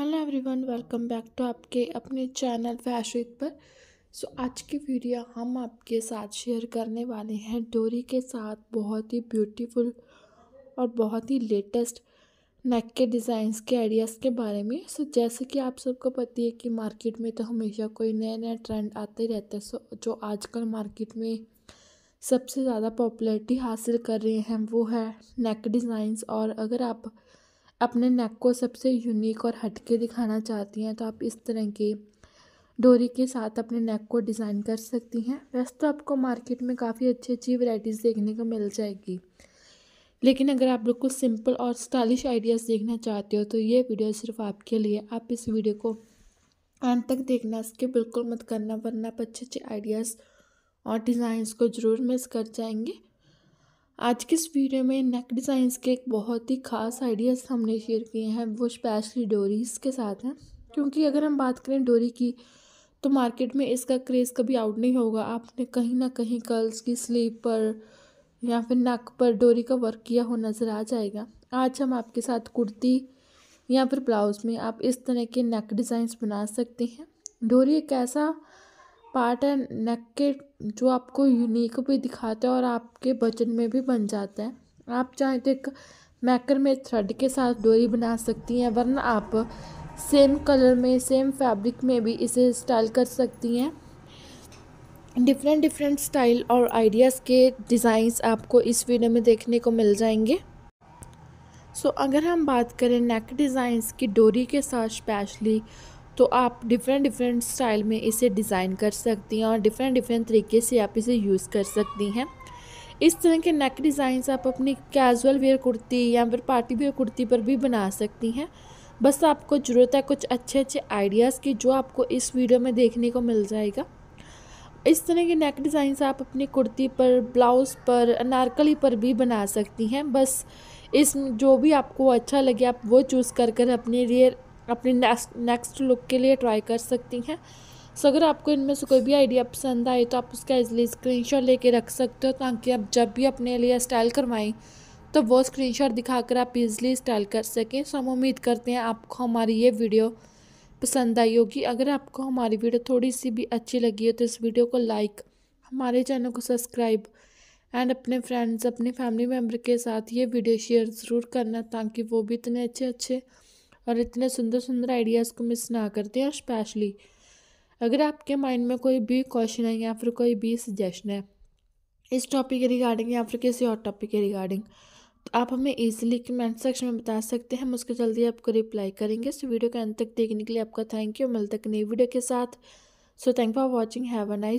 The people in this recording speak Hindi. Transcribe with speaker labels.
Speaker 1: hello everyone welcome back to आपके अपने चैनल फैशन पर सो so, आज की वीडियो हम आपके साथ शेयर करने वाले हैं डोरी के साथ बहुत ही ब्यूटीफुल और बहुत ही लेटेस्ट नेक के डिज़ाइंस के आइडियाज़ के बारे में सो so, जैसे कि आप सबको पता है कि मार्केट में तो हमेशा कोई नया नया ट्रेंड आते रहते हैं सो so, जो आजकल मार्केट में सबसे ज़्यादा पॉपुलरिटी हासिल कर रहे हैं वो है नेक डिज़ाइंस और अगर आप अपने नेक को सबसे यूनिक और हटके दिखाना चाहती हैं तो आप इस तरह के डोरी के साथ अपने नेक को डिज़ाइन कर सकती हैं वैसे तो आपको मार्केट में काफ़ी अच्छी अच्छी वैरायटीज़ देखने को मिल जाएगी लेकिन अगर आप लोग सिंपल और स्टाइलिश आइडियाज़ देखना चाहते हो तो ये वीडियो सिर्फ आपके लिए आप इस वीडियो को एंड तक देखना इसके बिल्कुल मत करना वरना आप अच्छे अच्छे आइडियाज़ और डिज़ाइंस को ज़रूर मिस कर जाएंगे आज के इस वीडियो में नेक डिज़ाइंस के एक बहुत ही खास आइडियाज़ हमने शेयर किए हैं वो स्पेशली डोरीज़ के साथ हैं क्योंकि अगर हम बात करें डोरी की तो मार्केट में इसका क्रेज़ कभी आउट नहीं होगा आपने कहीं ना कहीं कर्ल्स की स्लीव पर या फिर नक पर डोरी का वर्क किया हो नज़र आ जाएगा आज हम आपके साथ कुर्ती या फिर ब्लाउज़ में आप इस तरह के नेक डिज़ाइंस बना सकते हैं डोरी एक ऐसा पार्ट है नेक के जो आपको यूनिक भी दिखाते हैं और आपके बजट में भी बन जाता है आप चाहें तो एक मैकर में थ्रेड के साथ डोरी बना सकती हैं वरना आप सेम कलर में सेम फैब्रिक में भी इसे स्टाइल कर सकती हैं डिफरेंट डिफरेंट स्टाइल और आइडियाज़ के डिज़ाइंस आपको इस वीडियो में देखने को मिल जाएंगे सो so, अगर हम बात करें नेक डिज़ाइंस की डोरी के साथ स्पेशली तो आप डिफरेंट डिफरेंट स्टाइल में इसे डिज़ाइन कर सकती हैं और डिफरेंट डिफरेंट तरीके से आप इसे यूज़ कर सकती हैं इस तरह के नेक डिज़ाइंस आप अपनी कैजुअल वेयर कुर्ती या फिर पार्टी वेयर कुर्ती पर भी बना सकती हैं बस आपको ज़रूरत है कुछ अच्छे अच्छे आइडियाज़ की जो आपको इस वीडियो में देखने को मिल जाएगा इस तरह के नेक डिज़ाइंस आप अपनी कुर्ती पर ब्लाउज़ पर अनारकली पर भी बना सकती हैं बस इस जो भी आपको अच्छा लगे आप वो चूज़ कर कर अपने लिए अपनी नेक्स्ट नेक्स्ट लुक के लिए ट्राई कर सकती हैं सो अगर आपको इनमें से कोई भी आइडिया पसंद आए तो आप उसका इजली स्क्रीन लेके रख सकते हो ताकि आप जब भी अपने लिए स्टाइल करवाएं तो वो स्क्रीन दिखाकर आप इजली स्टाइल कर सकें सो हम उम्मीद करते हैं आपको हमारी ये वीडियो पसंद आई होगी अगर आपको हमारी वीडियो थोड़ी सी भी अच्छी लगी हो तो इस वीडियो को लाइक हमारे चैनल को सब्सक्राइब एंड अपने फ्रेंड्स अपने फैमिली मेम्बर के साथ ये वीडियो शेयर ज़रूर करना ताकि वो भी इतने अच्छे अच्छे और इतने सुंदर सुंदर आइडियाज़ को मिस ना करते और स्पेशली अगर आपके माइंड में कोई भी क्वेश्चन है या फिर कोई भी सजेशन है इस टॉपिक के रिगार्डिंग या फिर किसी और टॉपिक के रिगार्डिंग तो आप हमें ईजिली कमेंट सेक्शन में बता सकते हैं हम उसके जल्दी आपको रिप्लाई करेंगे इस वीडियो के अंत तक देखने के लिए आपका थैंक यू मिलते एक नई वीडियो के साथ so thank for watching have a nice